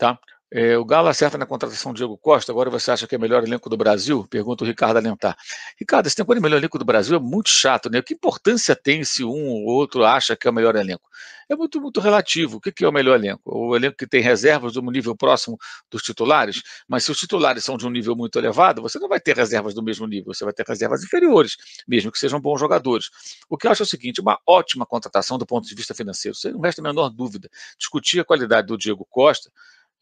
Tá? É, o Galo acerta na contratação do Diego Costa, agora você acha que é o melhor elenco do Brasil? Pergunta o Ricardo Alentar. Ricardo, esse negócio de melhor elenco do Brasil é muito chato, né? Que importância tem se um ou outro acha que é o melhor elenco? É muito, muito relativo. O que é o melhor elenco? O elenco que tem reservas de um nível próximo dos titulares, mas se os titulares são de um nível muito elevado, você não vai ter reservas do mesmo nível, você vai ter reservas inferiores, mesmo que sejam bons jogadores. O que eu acho é o seguinte: uma ótima contratação do ponto de vista financeiro, não resta a menor dúvida. Discutir a qualidade do Diego Costa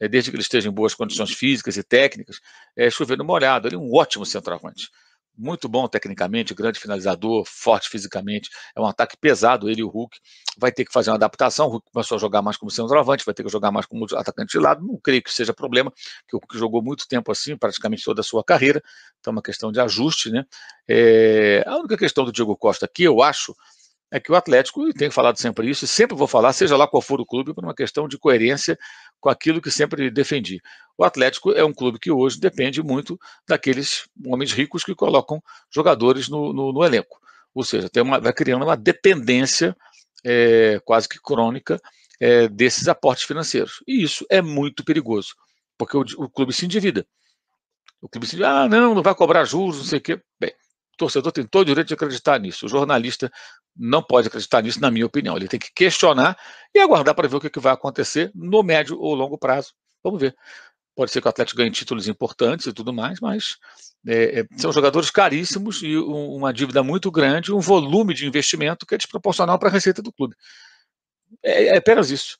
é, desde que ele esteja em boas condições físicas e técnicas, é chovendo molhado. Ele é um ótimo centroavante. Muito bom tecnicamente, grande finalizador, forte fisicamente. É um ataque pesado. Ele e o Hulk vai ter que fazer uma adaptação. O Hulk começou a jogar mais como centroavante, vai ter que jogar mais como atacante de lado. Não creio que seja problema, que o Hulk jogou muito tempo assim, praticamente toda a sua carreira. Então é uma questão de ajuste, né? É... A única questão do Diego Costa aqui, eu acho, é que o Atlético, e tenho falado sempre isso, e sempre vou falar, seja lá qual for o clube, por uma questão de coerência com aquilo que sempre defendi. O Atlético é um clube que hoje depende muito daqueles homens ricos que colocam jogadores no, no, no elenco. Ou seja, tem uma, vai criando uma dependência é, quase que crônica é, desses aportes financeiros. E isso é muito perigoso, porque o, o clube se endivida. O clube se endivida, ah, não, não vai cobrar juros, não sei o quê. Bem, torcedor tem todo o direito de acreditar nisso. O jornalista não pode acreditar nisso, na minha opinião. Ele tem que questionar e aguardar para ver o é que, vai acontecer no médio ou longo prazo. Vamos ver. Pode ser que o Atlético ganhe títulos importantes e tudo mais, mas é, é são jogadores caríssimos e um, uma dívida muito grande, um volume de investimento que é desproporcional para a receita do clube. É, é apenas isso.